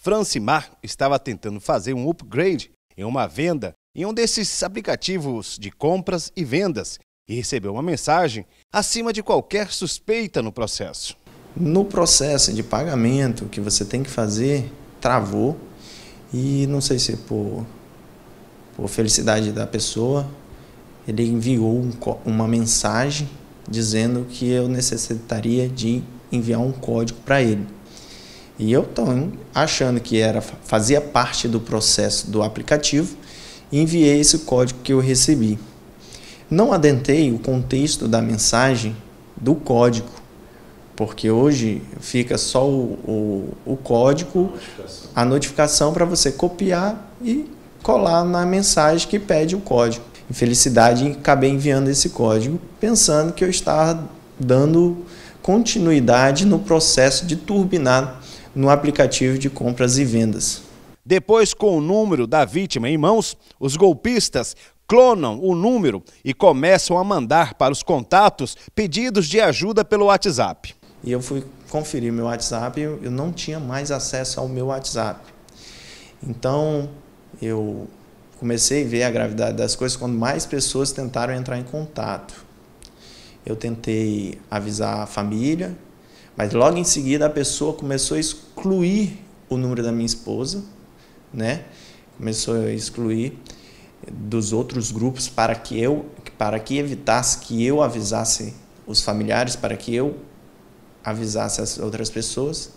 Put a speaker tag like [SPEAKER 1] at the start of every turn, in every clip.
[SPEAKER 1] Francimar estava tentando fazer um upgrade em uma venda em um desses aplicativos de compras e vendas e recebeu uma mensagem acima de qualquer
[SPEAKER 2] suspeita no processo. No processo de pagamento que você tem que fazer, travou e não sei se é por, por felicidade da pessoa, ele enviou um, uma mensagem dizendo que eu necessitaria de enviar um código para ele. E eu estou achando que era fazia parte do processo do aplicativo e enviei esse código que eu recebi. Não adentei o contexto da mensagem do código, porque hoje fica só o, o, o código, a notificação para você copiar e colar na mensagem que pede o código. Infelicidade, acabei enviando esse código pensando que eu estava dando continuidade no processo de turbinar no aplicativo de compras e vendas. Depois, com o número da vítima em mãos, os golpistas
[SPEAKER 1] clonam o número e começam a mandar para os contatos pedidos de ajuda
[SPEAKER 2] pelo WhatsApp. E eu fui conferir meu WhatsApp, eu não tinha mais acesso ao meu WhatsApp. Então, eu comecei a ver a gravidade das coisas quando mais pessoas tentaram entrar em contato. Eu tentei avisar a família, mas logo em seguida a pessoa começou a excluir o número da minha esposa, né? Começou a excluir dos outros grupos para que eu para que evitasse que eu avisasse os familiares, para que eu avisasse as outras pessoas.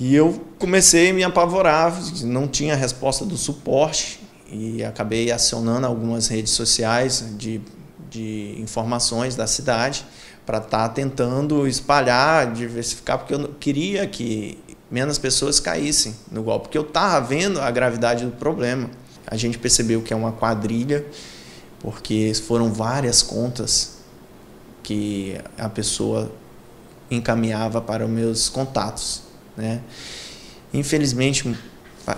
[SPEAKER 2] E eu comecei a me apavorar, não tinha resposta do suporte e acabei acionando algumas redes sociais de, de informações da cidade para estar tá tentando espalhar, diversificar, porque eu queria que menos pessoas caíssem no golpe, porque eu estava vendo a gravidade do problema. A gente percebeu que é uma quadrilha, porque foram várias contas que a pessoa encaminhava para os meus contatos. Né? Infelizmente,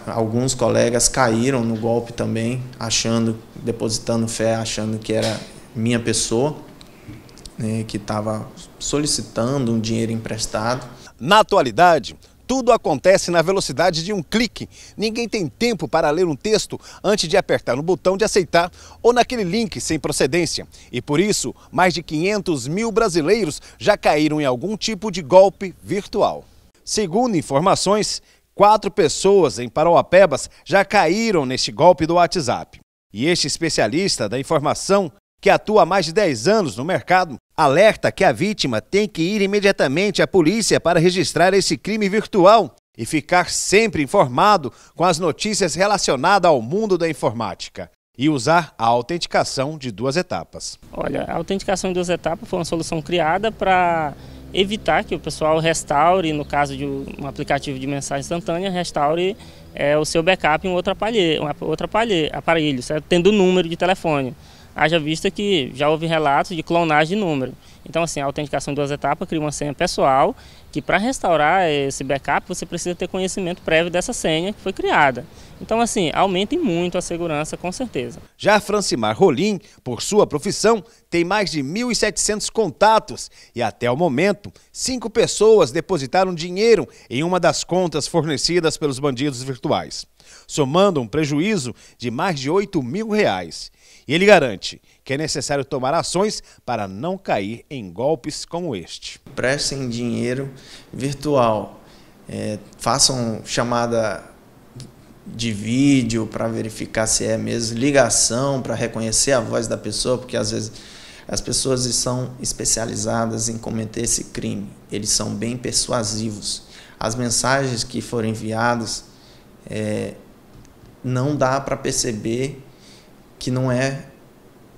[SPEAKER 2] alguns colegas caíram no golpe também, achando, depositando fé, achando que era minha pessoa né, que estava solicitando um dinheiro emprestado. Na atualidade, tudo acontece na velocidade de
[SPEAKER 1] um clique. Ninguém tem tempo para ler um texto antes de apertar no botão de aceitar ou naquele link sem procedência. E por isso, mais de 500 mil brasileiros já caíram em algum tipo de golpe virtual. Segundo informações, quatro pessoas em Parauapebas já caíram neste golpe do WhatsApp. E este especialista da informação que atua há mais de 10 anos no mercado, alerta que a vítima tem que ir imediatamente à polícia para registrar esse crime virtual e ficar sempre informado com as notícias relacionadas ao mundo da informática e usar a autenticação de duas etapas.
[SPEAKER 3] Olha, a autenticação de duas etapas foi uma solução criada para evitar que o pessoal restaure, no caso de um aplicativo de mensagem instantânea, restaure é, o seu backup em outro aparelho, um outro aparelho, certo? tendo o número de telefone haja vista que já houve relatos de clonagem de número. Então, assim, a autenticação em duas etapas cria uma senha pessoal, que para restaurar esse backup você precisa ter conhecimento prévio dessa senha que foi criada. Então, assim, aumenta muito a segurança, com certeza.
[SPEAKER 1] Já Francimar Rolim, por sua profissão, tem mais de 1.700 contatos e até o momento, cinco pessoas depositaram dinheiro em uma das contas fornecidas pelos bandidos virtuais, somando um prejuízo de mais de 8 mil reais. E ele garante que é necessário tomar ações para não cair em golpes como este.
[SPEAKER 2] Prestem dinheiro virtual, é, façam chamada de vídeo para verificar se é mesmo, ligação para reconhecer a voz da pessoa, porque às vezes as pessoas são especializadas em cometer esse crime, eles são bem persuasivos. As mensagens que foram enviadas é, não dá para perceber que não é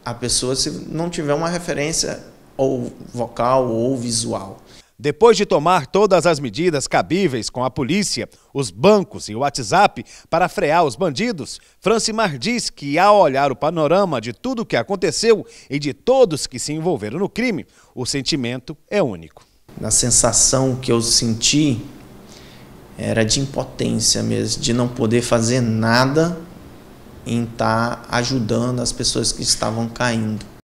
[SPEAKER 2] a pessoa se não tiver uma referência ou vocal ou visual.
[SPEAKER 1] Depois de tomar todas as medidas cabíveis com a polícia, os bancos e o WhatsApp para frear os bandidos, Francimar diz que, ao olhar o panorama de tudo o que aconteceu e de todos que se envolveram no crime, o sentimento é único.
[SPEAKER 2] A sensação que eu senti era de impotência mesmo, de não poder fazer nada em estar tá ajudando as pessoas que estavam caindo.